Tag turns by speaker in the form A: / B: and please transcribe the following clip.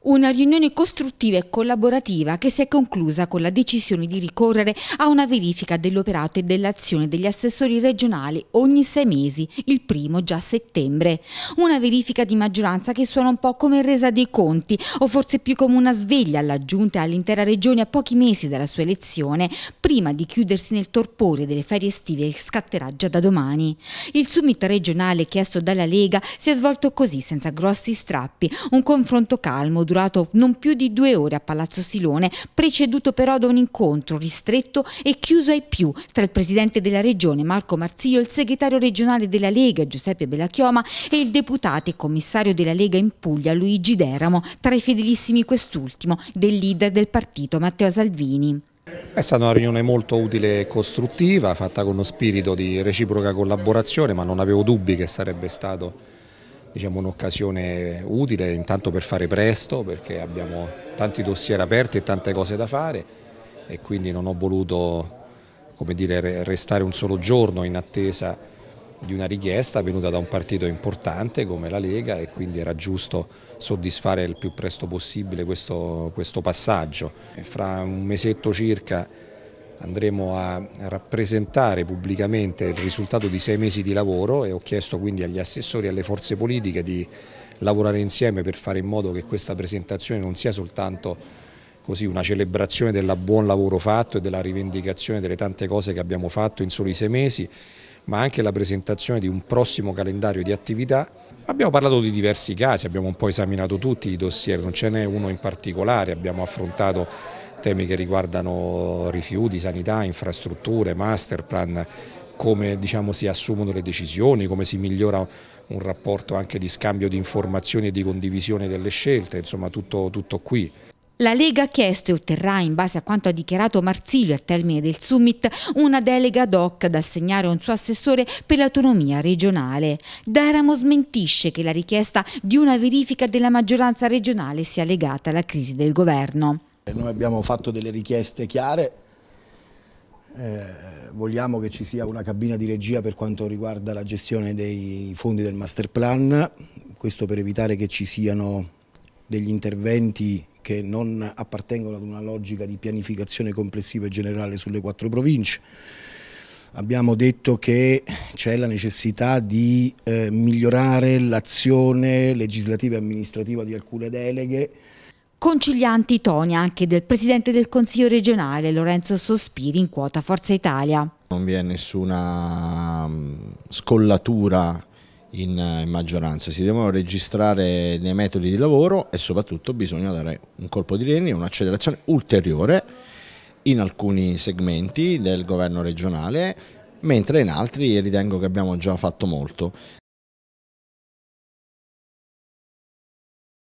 A: Una riunione costruttiva e collaborativa che si è conclusa con la decisione di ricorrere a una verifica dell'operato e dell'azione degli assessori regionali ogni sei mesi, il primo già a settembre. Una verifica di maggioranza che suona un po' come resa dei conti o forse più come una sveglia alla giunta e all'intera regione a pochi mesi dalla sua elezione, prima di chiudersi nel torpore delle ferie estive che scatterà già da domani. Il summit regionale chiesto dalla Lega si è svolto così senza grossi strappi, un confronto calmo durato non più di due ore a Palazzo Silone, preceduto però da un incontro ristretto e chiuso ai più tra il presidente della regione Marco Marzio, il segretario regionale della Lega Giuseppe Bellachioma e il deputato e commissario della Lega in Puglia Luigi Deramo, tra i fedelissimi quest'ultimo del leader del partito Matteo Salvini.
B: È stata una riunione molto utile e costruttiva, fatta con uno spirito di reciproca collaborazione, ma non avevo dubbi che sarebbe stato diciamo, un'occasione utile intanto per fare presto perché abbiamo tanti dossier aperti e tante cose da fare e quindi non ho voluto dire, restare un solo giorno in attesa di una richiesta venuta da un partito importante come la Lega e quindi era giusto soddisfare il più presto possibile questo, questo passaggio. E fra un mesetto circa andremo a rappresentare pubblicamente il risultato di sei mesi di lavoro e ho chiesto quindi agli assessori e alle forze politiche di lavorare insieme per fare in modo che questa presentazione non sia soltanto così una celebrazione del buon lavoro fatto e della rivendicazione delle tante cose che abbiamo fatto in soli sei mesi, ma anche la presentazione di un prossimo calendario di attività. Abbiamo parlato di diversi casi, abbiamo un po' esaminato tutti i dossier, non ce n'è uno in particolare, abbiamo affrontato temi che riguardano rifiuti, sanità, infrastrutture, master plan, come diciamo, si assumono le decisioni, come si migliora un rapporto anche di scambio di informazioni e di condivisione delle scelte, insomma tutto, tutto qui.
A: La Lega ha chiesto e otterrà, in base a quanto ha dichiarato Marsilio al termine del summit, una delega ad hoc da assegnare a un suo assessore per l'autonomia regionale. D'Aramo smentisce che la richiesta di una verifica della maggioranza regionale sia legata alla crisi del governo.
C: Noi abbiamo fatto delle richieste chiare, eh, vogliamo che ci sia una cabina di regia per quanto riguarda la gestione dei fondi del master plan, questo per evitare che ci siano degli interventi che non appartengono ad una logica di pianificazione complessiva e generale sulle quattro province. Abbiamo detto che c'è la necessità di eh, migliorare l'azione legislativa e amministrativa di alcune deleghe,
A: concilianti toni anche del Presidente del Consiglio regionale Lorenzo Sospiri in quota Forza Italia.
C: Non vi è nessuna mm, scollatura eh, in, maggioranza, si devono registrare nei metodi di lavoro e soprattutto bisogna dare un colpo di reni, un'accelerazione ulteriore in alcuni segmenti del governo regionale, mentre in altri ritengo che abbiamo già fatto molto.